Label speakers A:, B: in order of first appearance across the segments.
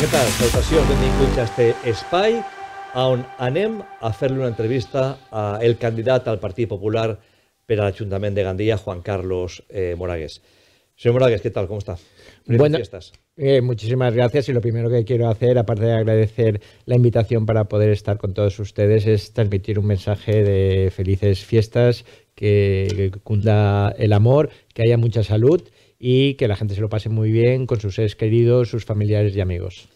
A: Hola, ¿qué tal? Salutació, benvinguts a este espai on anem a hacerle una entrevista a el al Partido Popular para el Ayuntamiento de Gandía, Juan Carlos eh, Moragues. Señor Moragues, ¿qué tal? ¿Cómo
B: está? Buenas fiestas. Eh, muchísimas gracias y lo primero que quiero hacer, aparte de agradecer la invitación para poder estar con todos ustedes, es transmitir un mensaje de felices fiestas, que cunda el amor, que haya mucha salud y que la gente se lo pase muy bien con sus seres queridos, sus familiares y amigos.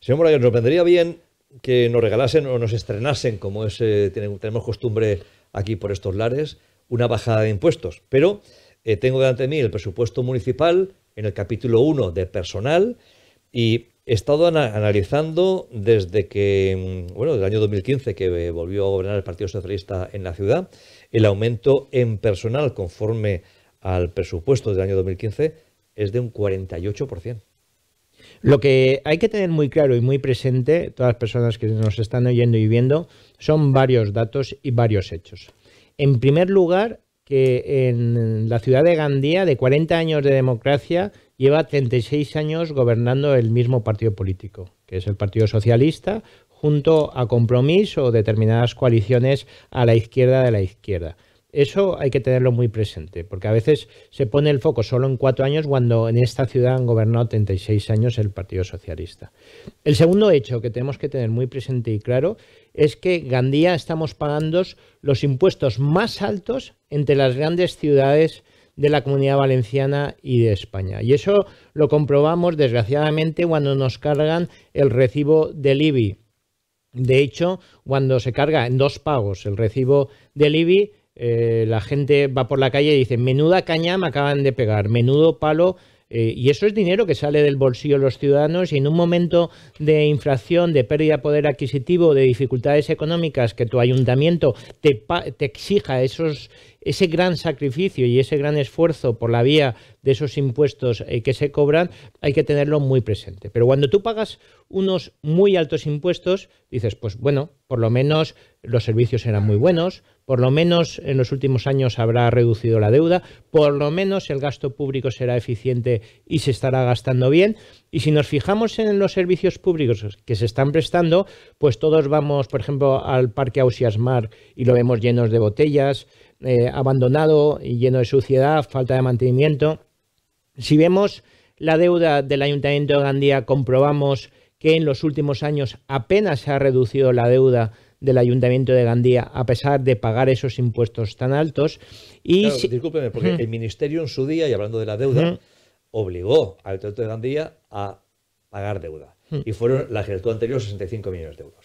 B: Señor Morales, nos vendría bien
A: que nos regalasen o nos estrenasen, como es, eh, tenemos costumbre aquí por estos lares, una bajada de impuestos. Pero eh, tengo delante de mí el presupuesto municipal en el capítulo 1 de personal y he estado analizando desde que, mm, bueno, desde el año 2015 que eh, volvió a gobernar el Partido Socialista en la ciudad, el aumento en personal conforme al presupuesto del año 2015 es de un 48%.
B: Lo que hay que tener muy claro y muy presente, todas las personas que nos están oyendo y viendo, son varios datos y varios hechos. En primer lugar, que en la ciudad de Gandía, de 40 años de democracia, lleva 36 años gobernando el mismo partido político, que es el Partido Socialista, junto a compromiso o determinadas coaliciones a la izquierda de la izquierda. Eso hay que tenerlo muy presente, porque a veces se pone el foco solo en cuatro años cuando en esta ciudad han gobernado 36 años el Partido Socialista. El segundo hecho que tenemos que tener muy presente y claro es que Gandía estamos pagando los impuestos más altos entre las grandes ciudades de la comunidad valenciana y de España. Y eso lo comprobamos desgraciadamente cuando nos cargan el recibo del IBI. De hecho, cuando se carga en dos pagos el recibo del IBI, eh, la gente va por la calle y dice, menuda caña me acaban de pegar, menudo palo. Eh, y eso es dinero que sale del bolsillo de los ciudadanos y en un momento de inflación, de pérdida de poder adquisitivo, de dificultades económicas, que tu ayuntamiento te, te exija esos, ese gran sacrificio y ese gran esfuerzo por la vía de esos impuestos eh, que se cobran, hay que tenerlo muy presente. Pero cuando tú pagas unos muy altos impuestos, dices, pues bueno, por lo menos los servicios serán muy buenos, por lo menos en los últimos años habrá reducido la deuda, por lo menos el gasto público será eficiente y se estará gastando bien. Y si nos fijamos en los servicios públicos que se están prestando, pues todos vamos, por ejemplo, al Parque Ausiasmar y lo vemos llenos de botellas, eh, abandonado y lleno de suciedad, falta de mantenimiento. Si vemos la deuda del Ayuntamiento de Gandía, comprobamos que en los últimos años apenas se ha reducido la deuda del Ayuntamiento de Gandía a pesar de pagar esos impuestos tan altos. Y porque el
A: Ministerio en su día, y hablando de la deuda, obligó al Ayuntamiento de Gandía a pagar deuda. Y fueron la gestión anterior 65 millones de euros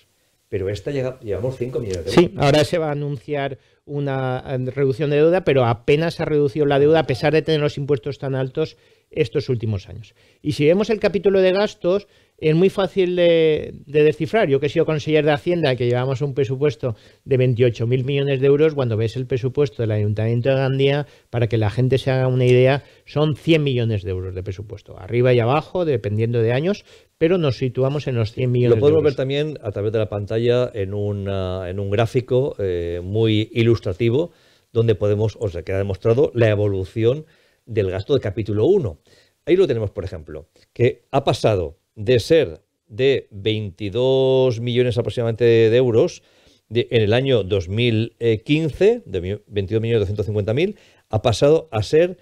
A: pero esta llevamos 5 millones de euros. Sí, ahora se
B: va a anunciar una eh, reducción de deuda, pero apenas se ha reducido la deuda a pesar de tener los impuestos tan altos estos últimos años. Y si vemos el capítulo de gastos, es muy fácil de, descifrar. Yo que he sido consejero de Hacienda, que llevamos un presupuesto de 28.000 millones de euros, cuando ves el presupuesto del Ayuntamiento de Gandía, para que la gente se haga una idea, son 100 millones de euros de presupuesto, arriba y abajo, dependiendo de años, pero nos situamos en los 100 millones. Lo podemos ver
A: también a través de la pantalla en, ah, en un gráfico eh, muy ilustrativo, donde podemos, o sea, queda demostrado la evolución del gasto de capítulo 1. Ahí lo tenemos, por ejemplo, que ha pasado de ser de 22 millones aproximadamente de euros en el año 2015, de 22 millones 250 mil, ha pasado a ser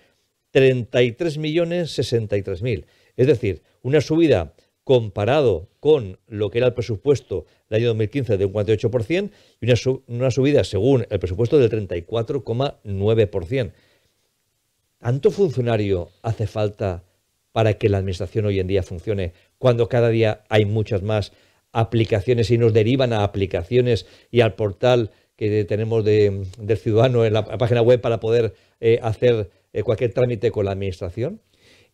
A: 33 millones 63 mil. Es decir, una subida comparado con lo que era el presupuesto del año 2015 de un 48% y una, una subida según el presupuesto del 34,9%. ¿Tanto funcionario hace falta para que la administración hoy en día funcione cuando cada día hay muchas más aplicaciones y nos derivan a aplicaciones y al portal que tenemos del ciudadano en la página web para poder
B: eh, hacer eh, cualquier trámite con la administración?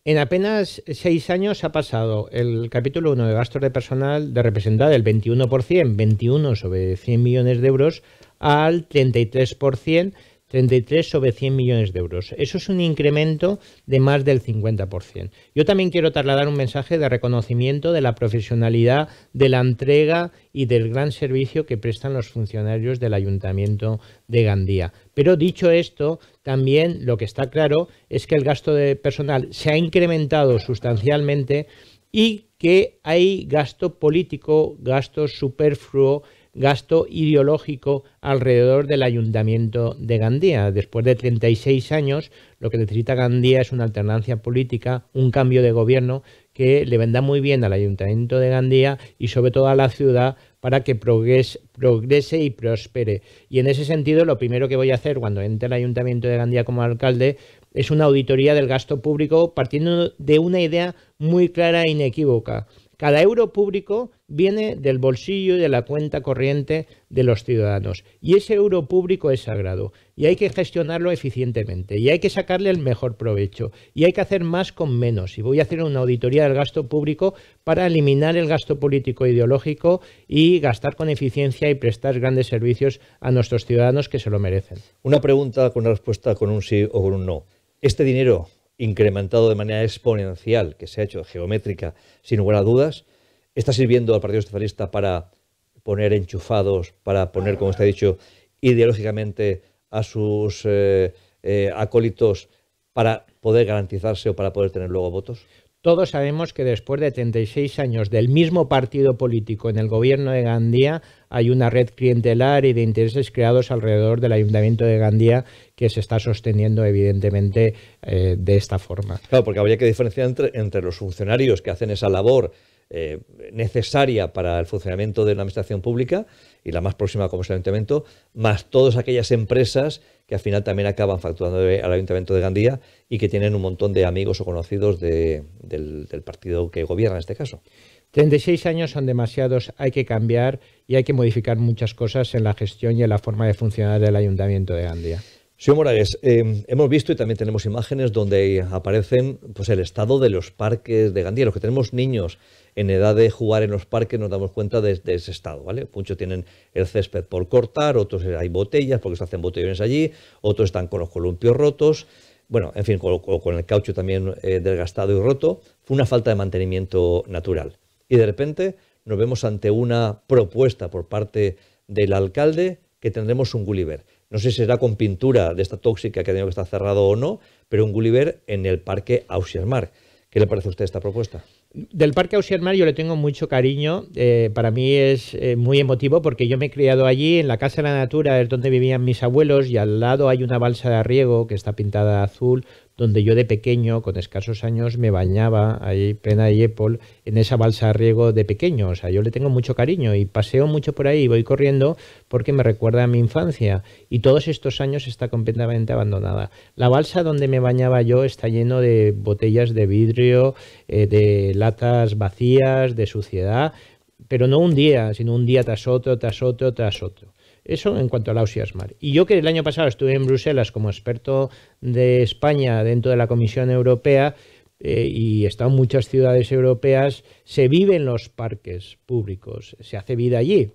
B: En apenas seis años ha pasado el capítulo 1 de gastos de personal de representar el 21%, 21 sobre 100 millones de euros, al 33% 33 sobre 100 millones de euros. Eso es un incremento de más del 50%. Yo también quiero trasladar un mensaje de reconocimiento de la profesionalidad, de la entrega y del gran servicio que prestan los funcionarios del Ayuntamiento de Gandía. Pero dicho esto, también lo que está claro es que el gasto de personal se ha incrementado sustancialmente y que hay gasto político, gasto superfluo gasto ideológico alrededor del ayuntamiento de Gandía. Después de 36 años, lo que necesita Gandía es una alternancia política, un cambio de gobierno que le venda muy bien al ayuntamiento de Gandía y sobre todo a la ciudad para que progrese, progrese, y prospere. Y en ese sentido, lo primero que voy a hacer cuando entre al Ayuntamiento de Gandía como alcalde es una auditoría del gasto público partiendo de una idea muy clara e inequívoca. Cada euro público viene del bolsillo y de la cuenta corriente de los ciudadanos. Y ese euro público es sagrado. Y hay que gestionarlo eficientemente. Y hay que sacarle el mejor provecho. Y hay que hacer más con menos. Y voy a hacer una auditoría del gasto público para eliminar el gasto político e ideológico y gastar con eficiencia y prestar grandes servicios a nuestros ciudadanos que se lo merecen. Una pregunta
A: con una respuesta con un sí o con un no. ¿Este dinero incrementado de manera exponencial, que se ha hecho geométrica, sin lugar a dudas, está sirviendo al Partido Socialista para poner enchufados, para poner, como está dicho, ideológicamente a sus eh, eh, acólitos para poder garantizarse o para poder tener luego votos?
B: Todos sabemos que después de 36 años del mismo partido político en el gobierno de Gandía, hay una red clientelar y de intereses creados alrededor del ayuntamiento de Gandía que se está sosteniendo evidentemente eh, de esta forma.
A: Claro, porque habría que diferenciar entre los funcionarios que hacen esa labor eh, necesaria para el funcionamiento de una administración pública y la más próxima como es ayuntamiento, más todas aquellas empresas que al final también acaban facturando al ayuntamiento de Gandía y que tienen un montón de amigos o conocidos del, partido que gobierna en este
B: caso. 36 años son demasiados, hay que cambiar y hay que modificar muchas cosas en la gestión y en la forma de funcionar del ayuntamiento de Gandía.
A: Señor Morales, eh, hemos visto y también tenemos imágenes donde aparecen pues, el estado de los parques de Gandía, los que tenemos niños, en edad de jugar en los parques nos damos cuenta de, ese estado, ¿vale? Muchos tienen el césped por cortar, otros hay botellas porque se hacen botellones allí, otros están con los columpios rotos, bueno, en fin, con, con el caucho también eh, desgastado y roto, fue una falta de mantenimiento natural. Y de repente nos vemos ante una propuesta por parte del alcalde que tendremos un Gulliver. No sé si será con pintura de esta tóxica que ha tenido que estar cerrado o no, pero un Gulliver en el parque Auschermark. ¿Qué le parece a usted esta propuesta?
B: del Parque Auxier-Mar yo le tengo mucho cariño, eh, para mí es eh, muy emotivo porque yo me he criado allí, en la Casa de la Natura, es donde vivían mis abuelos y al lado hay una balsa de riego que está pintada azul, donde yo de pequeño, con escasos años, me bañaba ahí, plena de Yepol, en esa balsa de riego de pequeño. O sea, yo le tengo mucho cariño y paseo mucho por ahí, y voy corriendo porque me recuerda a mi infancia. Y todos estos años está completamente abandonada. La balsa donde me bañaba yo está lleno de botellas de vidrio, eh, de latas vacías, de suciedad, pero no un día, sino un día tras otro, tras otro, tras otro. Eso en cuanto al la Smart. Y yo que el año pasado estuve en Bruselas como experto de España dentro de la Comisión Europea eh, y he estado en muchas ciudades europeas, se vive en los parques públicos, se hace vida allí.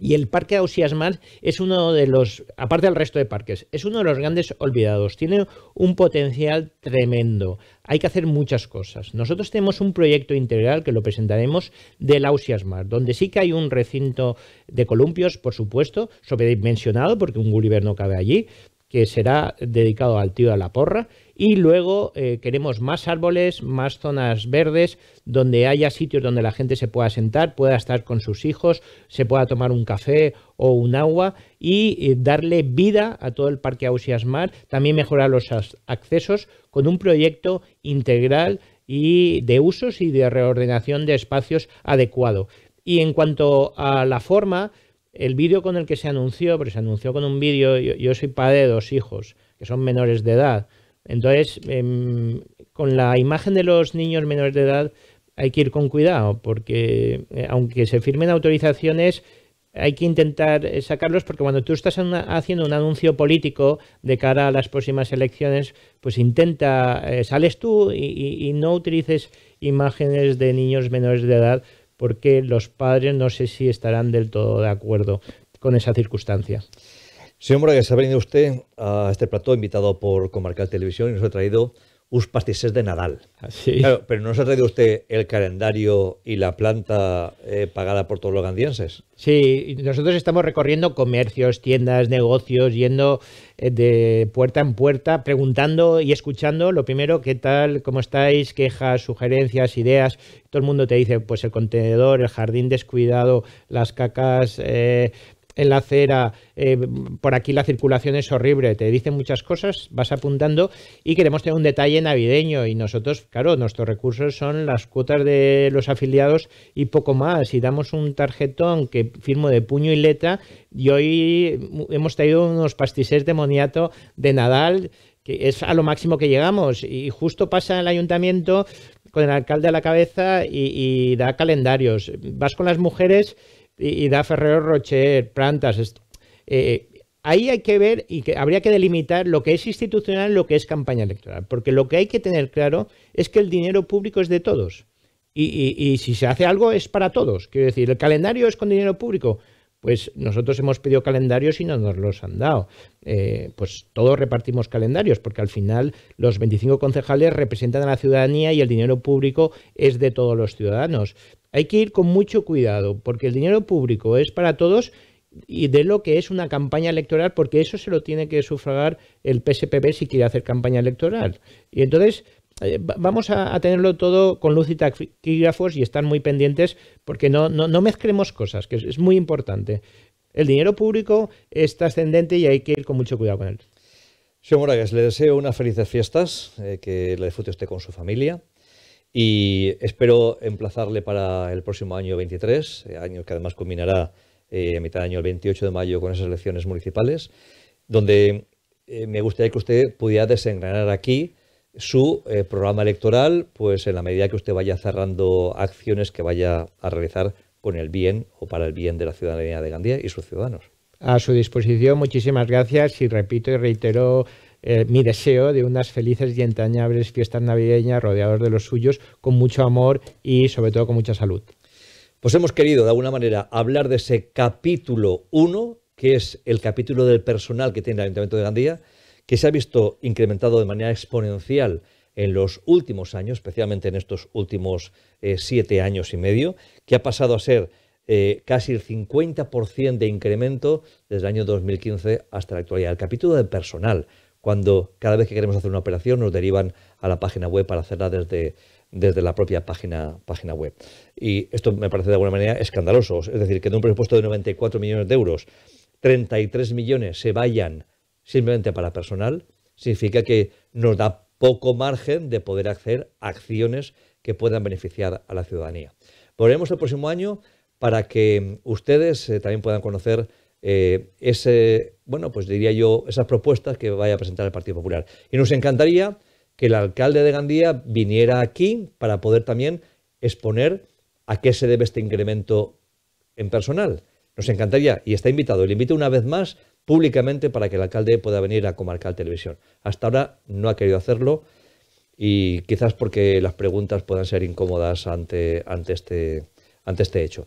B: Y el Parque Ausiasmar es uno de los, aparte del resto de parques, es uno de los grandes olvidados. Tiene un potencial tremendo. Hay que hacer muchas cosas. Nosotros tenemos un proyecto integral que lo presentaremos del Ausiasmar, donde sí que hay un recinto de columpios, por supuesto, sobredimensionado, porque un Gulliver no cabe allí, que será dedicado al tío de la porra. Y luego eh, queremos más árboles, más zonas verdes, donde haya sitios donde la gente se pueda sentar, pueda estar con sus hijos, se pueda tomar un café o un agua y eh, darle vida a todo el parque Ausiasmar, Mar. También mejorar los accesos con un proyecto integral y de usos y de reordenación de espacios adecuado. Y en cuanto a la forma, el vídeo con el que se anunció, pero se anunció con un vídeo, yo, soy padre de dos hijos que son menores de edad. Entonces, em, con la imagen de los niños menores de edad hay que ir con cuidado, porque eh, aunque se firmen autorizaciones, hay que intentar eh, sacarlos porque cuando tú estás haciendo un anuncio político de cara a las próximas elecciones, pues intenta, eh, sales tú y no utilices imágenes de niños menores de edad porque los padres no sé si estarán del todo de acuerdo con esa circunstancia. Señor se ha venido
A: usted a este plató invitado por Comarcal Televisión y nos ha traído Us pastisés de Nadal. Ah, pero ¿no se traído usted el calendario y la planta eh, pagada por todos los gandienses?
B: Sí, nosotros estamos recorriendo comercios, tiendas, negocios, yendo eh, de puerta en puerta, preguntando y escuchando. Lo primero, ¿qué tal? ¿Cómo estáis? Quejas, sugerencias, ideas. Todo el mundo te dice, pues el contenedor, el jardín descuidado, las cacas eh, en la acera, eh, por aquí la circulación es horrible, te dicen muchas cosas, vas apuntando y queremos tener un detalle navideño y nosotros, claro, nuestros recursos son las cuotas de los afiliados y poco más. Y damos un tarjetón que firmo de puño y letra y hoy hemos traído unos pastisés de de Nadal que es a lo máximo que llegamos y justo pasa el ayuntamiento con el alcalde a la cabeza y da calendarios. Vas con las mujeres da Ferrero Rocher, Plantas. Eh, ahí hay que ver y que habría que delimitar lo que es institucional y lo que es campaña electoral, porque lo que hay que tener claro es que el dinero público es de todos. Y, si se hace algo es para todos. Quiero decir, el calendario es con dinero público. Pues nosotros hemos pedido calendarios y no nos los han dado. Eh, pues todos repartimos calendarios, porque al final los 25 concejales representan a la ciudadanía y el dinero público es de todos los ciudadanos. Hay que ir con mucho cuidado porque el dinero público es para todos y de lo que es una campaña electoral, porque eso se lo tiene que sufragar el PSPB si quiere hacer campaña electoral. Y entonces eh, vamos a, tenerlo todo con luz y taquígrafos y estar muy pendientes porque no, no, mezclemos cosas, que es, muy importante. El dinero público es trascendente y hay que ir con mucho cuidado con él.
A: Señor Moragas, le deseo unas felices fiestas, eh, que la disfrute usted con su familia. Y espero emplazarle para el próximo año 23, eh, año que además culminará eh, a mitad de año, el 28 de mayo, con esas elecciones municipales, donde eh, me gustaría que usted pudiera desengranar aquí su programa electoral, pues en la medida que usted vaya cerrando acciones que vaya a realizar con el bien o para el bien de la
B: ciudadanía de Gandía y sus ciudadanos. A su disposición, muchísimas gracias y repito y reitero eh, mi deseo de unas felices y entrañables fiestas navideñas rodeados de los suyos, con mucho amor y sobre todo con mucha salud.
A: Pues hemos querido de alguna manera hablar de ese capítulo 1, que es el capítulo del personal que tiene el Ayuntamiento de Gandía, que se ha visto incrementado de manera exponencial en los últimos años, especialmente en estos últimos eh, siete años y medio, que ha pasado a ser eh, casi el 50% de incremento desde el año 2015 hasta la actualidad. El capítulo del personal, cuando cada vez que queremos hacer una operación nos derivan a la página web para hacerla desde, desde la propia página, página web. Y esto me parece de alguna manera escandaloso. Es decir, que de un presupuesto de 94 millones de euros, 33 millones se vayan simplemente para personal, significa que nos da poco margen de poder hacer acciones que puedan beneficiar a la ciudadanía. Volveremos el próximo año para que ustedes eh, también puedan conocer eh, ese, bueno, pues diría yo, esas propuestas que vaya a presentar el Partido Popular. Y nos encantaría que el alcalde de Gandía viniera aquí para poder también exponer a qué se debe este incremento en personal. Nos encantaría, y está invitado, le invito una vez más públicamente para que el alcalde pueda venir a Comarcal Televisión. Hasta ahora no ha querido hacerlo y quizás porque las preguntas puedan ser incómodas ante, ante, este, ante este hecho.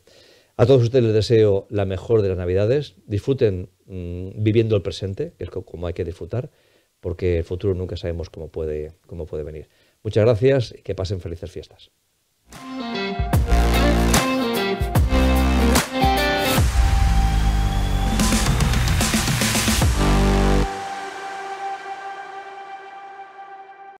A: A todos ustedes les deseo la mejor de las Navidades. Disfruten mm, viviendo el presente, que es como hay que disfrutar, porque el futuro nunca sabemos cómo puede, cómo puede venir. Muchas gracias y que pasen felices fiestas.